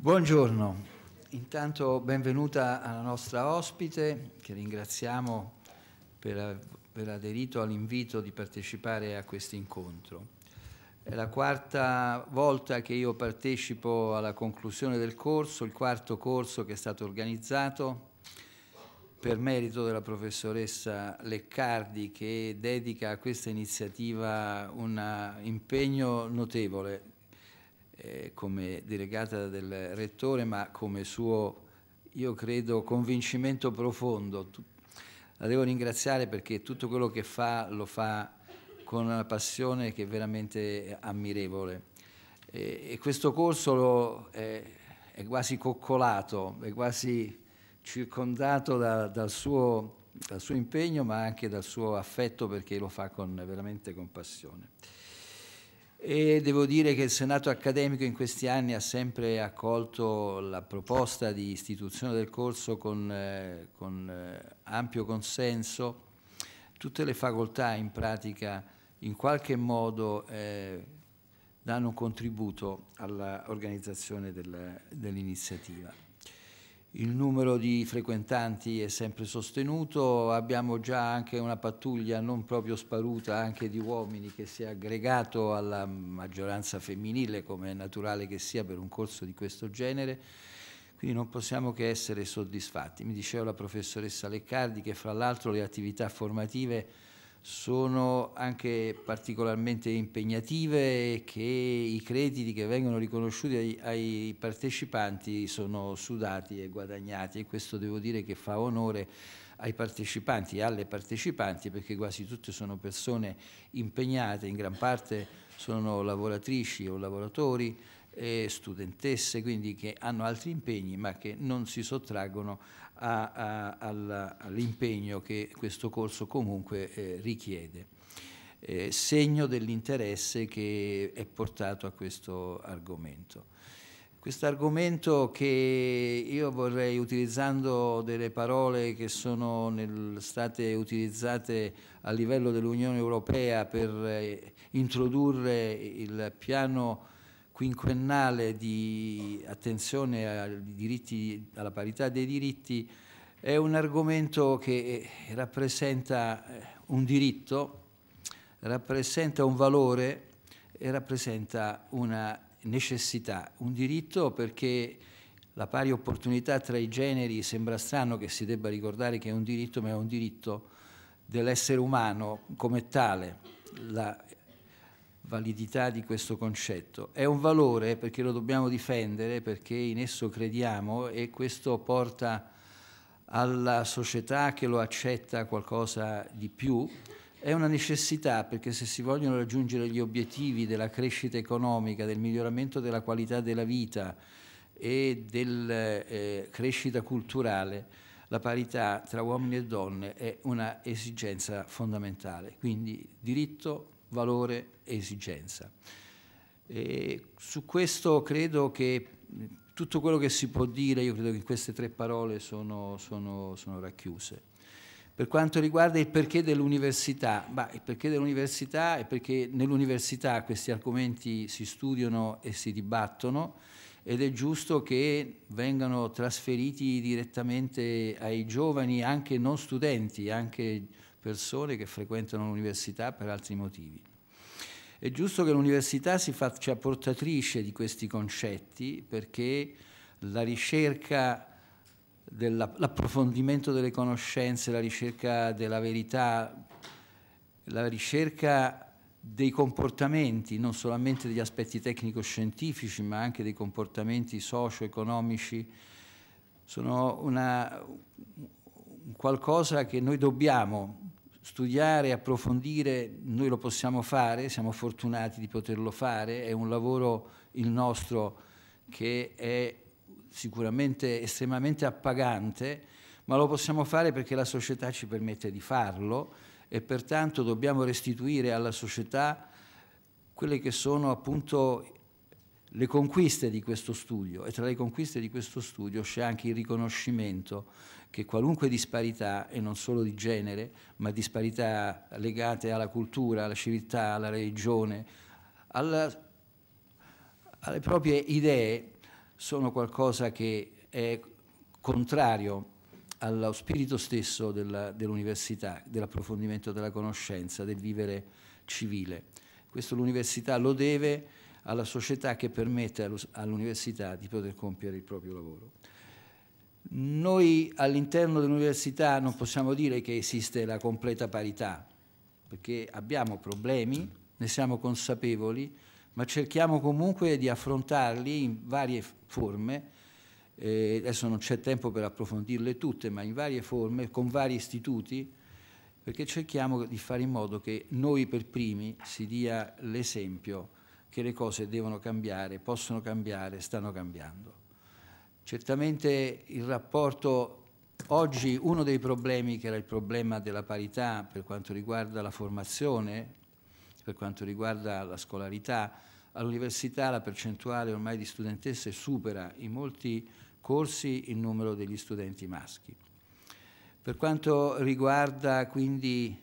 Buongiorno, intanto benvenuta alla nostra ospite che ringraziamo per aver aderito all'invito di partecipare a questo incontro. È la quarta volta che io partecipo alla conclusione del corso, il quarto corso che è stato organizzato per merito della professoressa Leccardi che dedica a questa iniziativa un impegno notevole eh, come delegata del rettore, ma come suo, io credo, convincimento profondo. La devo ringraziare perché tutto quello che fa lo fa con una passione che è veramente ammirevole. E, e questo corso lo, eh, è quasi coccolato, è quasi circondato da, dal, suo, dal, suo, impegno, ma anche dal suo affetto perché lo fa con, veramente con passione e devo dire che il Senato accademico in questi anni ha sempre accolto la proposta di istituzione del corso con, eh, con eh, ampio consenso. Tutte le facoltà in pratica in qualche modo eh, danno un contributo all'organizzazione dell'iniziativa. Dell il numero di frequentanti è sempre sostenuto, abbiamo già anche una pattuglia non proprio sparuta anche di uomini che si è aggregato alla maggioranza femminile come è naturale che sia per un corso di questo genere, quindi non possiamo che essere soddisfatti. Mi diceva la professoressa Leccardi che fra l'altro le attività formative sono anche particolarmente impegnative e che i crediti che vengono riconosciuti ai, ai, partecipanti sono sudati e guadagnati e questo devo dire che fa onore ai partecipanti e alle partecipanti perché quasi tutte sono persone impegnate, in gran parte sono lavoratrici o lavoratori e studentesse, quindi che hanno altri impegni ma che non si sottraggono all'impegno che questo corso comunque eh, richiede. Eh, segno dell'interesse che è portato a questo argomento. Questo argomento che io vorrei, utilizzando delle parole che sono nel, state utilizzate a livello dell'Unione Europea per eh, introdurre il piano quinquennale di attenzione ai diritti, alla parità dei diritti è un argomento che eh, rappresenta eh, un diritto, rappresenta un valore e rappresenta una necessità. Un diritto perché la pari opportunità tra i generi sembra strano che si debba ricordare che è un diritto, ma è un diritto dell'essere umano come tale. La validità di questo concetto. È un valore perché lo dobbiamo difendere, perché in esso crediamo e questo porta alla società che lo accetta qualcosa di più. È una necessità perché se si vogliono raggiungere gli obiettivi della crescita economica, del miglioramento della qualità della vita e della eh, crescita culturale, la parità tra uomini e donne è una esigenza fondamentale. Quindi diritto, valore e esigenza. E su questo credo che tutto quello che si può dire, io credo che queste tre parole sono, sono, sono racchiuse. Per quanto riguarda il perché dell'università, il perché dell'università è perché nell'università questi argomenti si studiano e si dibattono ed è giusto che vengano trasferiti direttamente ai giovani, anche non studenti, anche giovani persone che frequentano l'università per altri motivi. È giusto che l'università si faccia portatrice di questi concetti perché la ricerca dell'approfondimento delle conoscenze, la ricerca della verità, la ricerca dei comportamenti, non solamente degli aspetti tecnico-scientifici, ma anche dei comportamenti socio-economici, sono una, qualcosa che noi dobbiamo studiare, approfondire, noi lo possiamo fare, siamo fortunati di poterlo fare, è un lavoro il nostro che è sicuramente estremamente appagante, ma lo possiamo fare perché la società ci permette di farlo e pertanto dobbiamo restituire alla società quelle che sono appunto le conquiste di questo studio e tra le conquiste di questo studio c'è anche il riconoscimento che qualunque disparità, e non solo di genere, ma disparità legate alla cultura, alla civiltà, alla religione, alla, alle proprie idee, sono qualcosa che è contrario allo spirito stesso dell'università, dell dell'approfondimento della conoscenza, del vivere civile. Questo l'università lo deve alla società che permette all'università di poter compiere il proprio lavoro. Noi all'interno dell'università non possiamo dire che esiste la completa parità, perché abbiamo problemi, ne siamo consapevoli, ma cerchiamo comunque di affrontarli in varie forme, eh, adesso non c'è tempo per approfondirle tutte, ma in varie forme, con vari istituti, perché cerchiamo di fare in modo che noi per primi si dia l'esempio che le cose devono cambiare, possono cambiare, stanno cambiando. Certamente il rapporto oggi, uno dei problemi che era il problema della parità per quanto riguarda la formazione, per quanto riguarda la scolarità, all'università la percentuale ormai di studentesse supera in molti corsi il numero degli studenti maschi. Per quanto riguarda quindi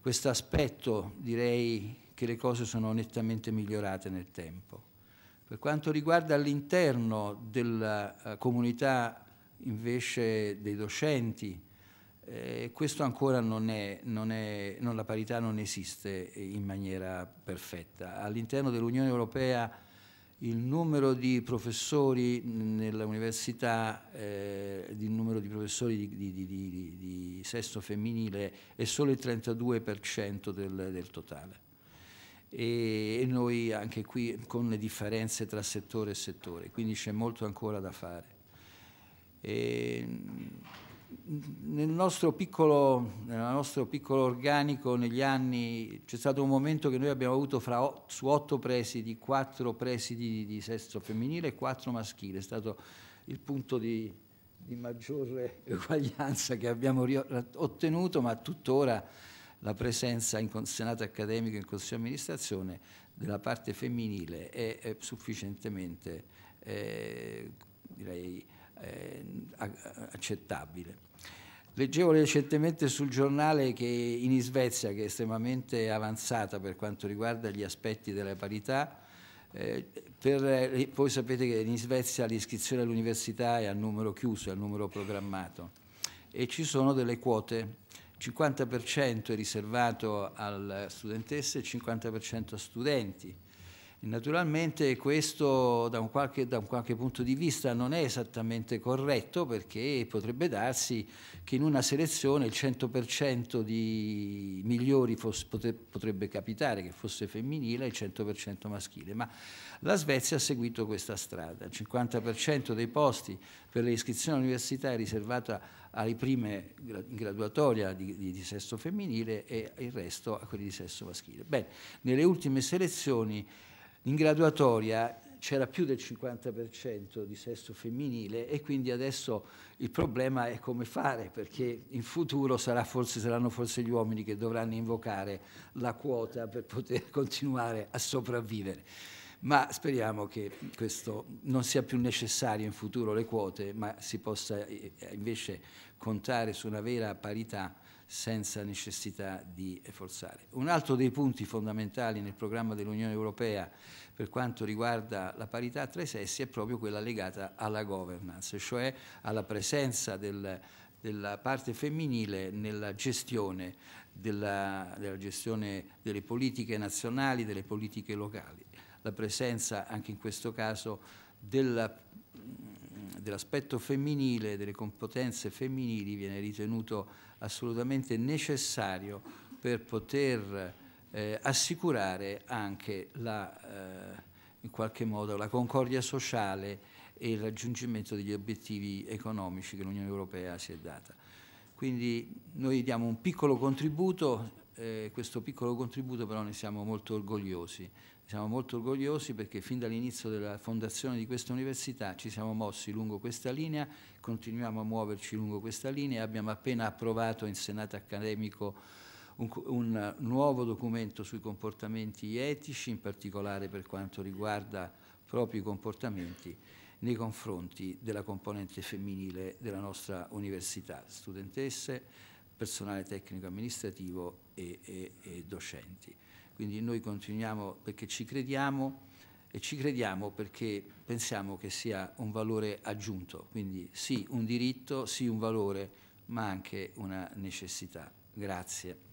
questo aspetto, direi che le cose sono nettamente migliorate nel tempo. Per quanto riguarda l'interno della eh, comunità invece dei docenti, eh, questo ancora non è, non è non, la parità non esiste in maniera perfetta. All'interno dell'Unione Europea il numero di professori nell'università, eh, il numero di professori di, di, di, di, sesso femminile è solo il 32% del, del totale e noi anche qui con le differenze tra settore e settore, quindi c'è molto ancora da fare. E mm, nel nostro piccolo, nel nostro piccolo organico negli anni c'è stato un momento che noi abbiamo avuto fra, su otto presidi, quattro presidi di sesso femminile e quattro maschile, è stato il punto di, di maggiore uguaglianza che abbiamo ottenuto, ma tuttora la presenza in Senato accademico e in Consiglio di amministrazione della parte femminile è, è sufficientemente eh, direi, eh, accettabile. Leggevo recentemente sul giornale che in Svezia, che è estremamente avanzata per quanto riguarda gli aspetti della parità, eh, per, eh, voi sapete che in Svezia l'iscrizione all'università è a numero chiuso, è a numero programmato e ci sono delle quote 50% è riservato alle studentesse e 50% a studenti. Naturalmente questo da un, qualche, da un, qualche, punto di vista non è esattamente corretto perché potrebbe darsi che in una selezione il 100% di migliori fosse, potrebbe capitare che fosse femminile e il 100% maschile, ma la Svezia ha seguito questa strada, il 50% dei posti per le iscrizioni all'università è riservato alle prime in graduatoria di, di, di, sesso femminile e il resto a quelli di sesso maschile. Bene, nelle ultime selezioni in graduatoria c'era più del 50% di sesso femminile e quindi adesso il problema è come fare, perché in futuro forse, saranno forse gli uomini che dovranno invocare la quota per poter continuare a sopravvivere. Ma speriamo che questo non sia più necessario in futuro le quote, ma si possa eh, invece contare su una vera parità senza necessità di forzare. Un altro dei punti fondamentali nel programma dell'Unione Europea per quanto riguarda la parità tra i sessi è proprio quella legata alla governance, cioè alla presenza del, della parte femminile nella gestione, della, della gestione delle politiche nazionali, delle politiche locali. La presenza anche in questo caso della dell'aspetto femminile, delle competenze femminili viene ritenuto assolutamente necessario per poter eh, assicurare anche la, eh, in qualche modo la concordia sociale e il raggiungimento degli obiettivi economici che l'Unione Europea si è data. Quindi noi diamo un piccolo contributo, eh, questo piccolo contributo però ne siamo molto orgogliosi siamo molto orgogliosi perché fin dall'inizio della fondazione di questa università ci siamo mossi lungo questa linea, continuiamo a muoverci lungo questa linea, abbiamo appena approvato in Senato accademico un, un nuovo documento sui comportamenti etici, in particolare per quanto riguarda proprio i comportamenti nei confronti della componente femminile della nostra università, studentesse, personale tecnico amministrativo e, e, e docenti. Quindi noi continuiamo perché ci crediamo e ci crediamo perché pensiamo che sia un valore aggiunto, quindi sì un diritto, sì un valore, ma anche una necessità. Grazie.